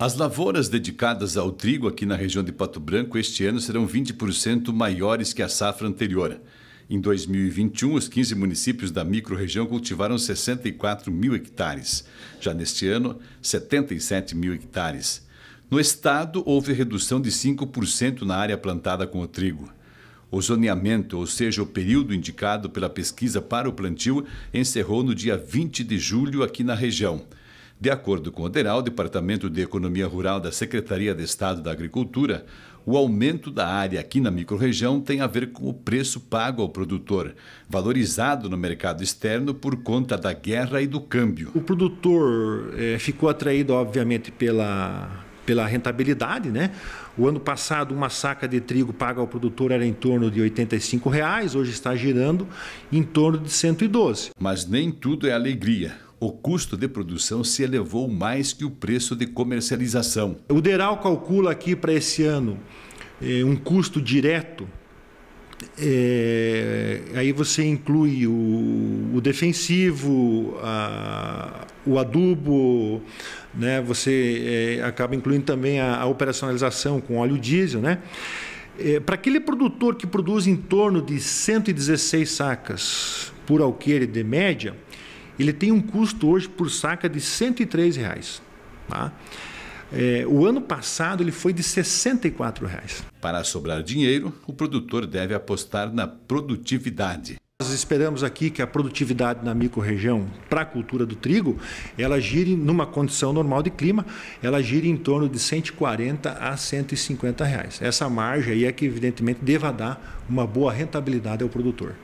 As lavouras dedicadas ao trigo aqui na região de Pato Branco este ano serão 20% maiores que a safra anterior. Em 2021, os 15 municípios da microrregião cultivaram 64 mil hectares. Já neste ano, 77 mil hectares. No estado, houve redução de 5% na área plantada com o trigo. O zoneamento, ou seja, o período indicado pela pesquisa para o plantio, encerrou no dia 20 de julho aqui na região. De acordo com o DERAL, Departamento de Economia Rural da Secretaria de Estado da Agricultura, o aumento da área aqui na microrregião tem a ver com o preço pago ao produtor, valorizado no mercado externo por conta da guerra e do câmbio. O produtor é, ficou atraído, obviamente, pela, pela rentabilidade. Né? O ano passado, uma saca de trigo paga ao produtor era em torno de R$ 85, reais, hoje está girando em torno de 112. Mas nem tudo é alegria o custo de produção se elevou mais que o preço de comercialização. O Deral calcula aqui para esse ano eh, um custo direto eh, aí você inclui o, o defensivo, a, o adubo, né? você é, acaba incluindo também a, a, operacionalização com óleo diesel. Né? É, Para aquele produtor que produz em torno de 116 sacas por alqueire de média, ele tem um custo hoje por saca de R$ 103. Reais, tá? É, o ano passado ele foi de R$ 64. Reais. Para sobrar dinheiro, o produtor deve apostar na produtividade. Nós esperamos aqui que a produtividade na microrregião para a cultura do trigo, ela gire numa condição normal de clima, ela gire em torno de 140 a 150 reais. Essa margem aí é que evidentemente deva dar uma boa rentabilidade ao produtor.